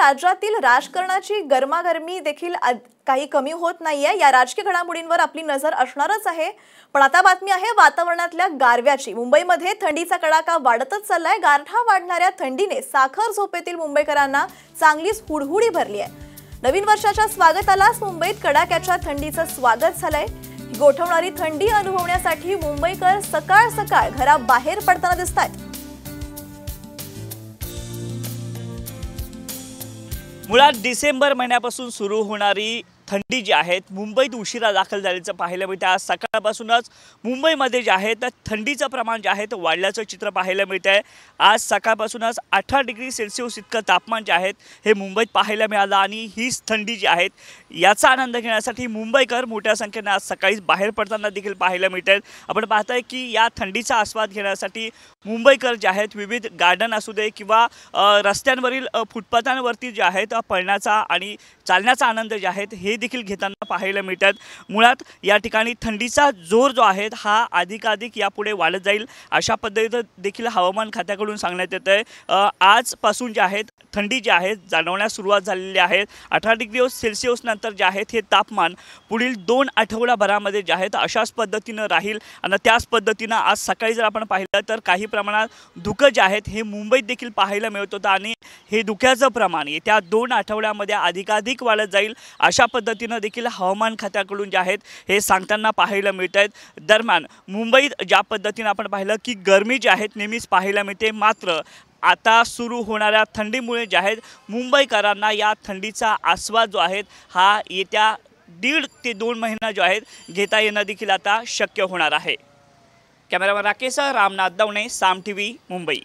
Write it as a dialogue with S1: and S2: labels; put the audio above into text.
S1: राज्यातील राजकारणाची गरमागरमी देखील काही कमी होत नाहीये या राजकीय घडामोडींवर आपली नजर असणारच आहे पण आता बातमी आहे वातावरणातल्या गारव्याची मुंबईमध्ये थंडीचा कडाका वाढतच चाललाय गारठा वाढणाऱ्या थंडीने साखर झोपेतील मुंबईकरांना चांगलीच हुडहुडी भरली आहे नवीन वर्षाच्या स्वागतालाच मुंबईत कडाक्याच्या थंडीचं स्वागत झालंय गोठवणारी थंडी अनुभवण्यासाठी मुंबईकर सकाळ सकाळ घराबाहेर पडताना दिसत
S2: मुळात डिसेंबर महिन्यापासून सुरू होणारी थंडी जी आहेत मुंबईत उशिरा दाखल झाल्याचं पाहायला मिळतं आज सकाळपासूनच मुंबईमध्ये जे आहे तर थंडीचं प्रमाण जे आहे ते वाढल्याचं चित्र पाहायला मिळतं आहे आज सकाळपासूनच अठरा डिग्री सेल्सिअस इतकं तापमान जे आहे हे मुंबईत पाहायला मिळालं आणि हीच थंडी जी आहेत याचा आनंद घेण्यासाठी मुंबईकर मोठ्या संख्येनं आज सकाळीच बाहेर पडताना देखील पाहायला मिळत आहेत आपण पाहताय की या थंडीचा आस्वाद घेण्यासाठी मुंबईकर जे आहेत विविध गार्डन असू दे किंवा रस्त्यांवरील फुटपाथांवरती जे आहेत पळण्याचा आणि चालण्याचा आनंद जे आहेत हे देखील घेताना पाहायला मिळतात मुळात या ठिकाणी थंडीचा जोर जो आहे हा अधिकाधिक यापुढे वाढत जाईल अशा पद्धतीनं देखील हवामान खात्याकडून सांगण्यात येत आहे आजपासून जे आहेत थंडी जी आहे जाणवण्यास सुरुवात झालेली आहे अठरा डिग्री सेल्सिअस नंतर जे आहेत हे तापमान पुढील दोन आठवड्याभरामध्ये जे आहेत अशाच पद्धतीनं राहील आणि त्याच पद्धतीनं आज सकाळी जर आपण पाहिलं तर काही प्रमाणात धुकं जे आहेत हे मुंबईत देखील पाहायला मिळत होतं आणि हे धुक्याचं प्रमाण येत्या दोन आठवड्यामध्ये अधिकाधिक वाढत जाईल अशा पद्धती पद्धतीनं देखील हवामान खात्याकडून जे आहेत हे सांगताना पाहायला मिळत आहेत दरम्यान मुंबईत ज्या पद्धतीनं आपण पाहिलं की गरमी जी आहेत नेहमीच पाहायला मिळते मात्र आता सुरू होणाऱ्या थंडीमुळे जे आहेत मुंबईकरांना या थंडीचा आस्वाद जो आहे हा येत्या दीड ते दोन महिना जो आहेत घेता येणं देखील आता शक्य होणार आहे cameraman Rakesh Ramnath Davane Saam TV Mumbai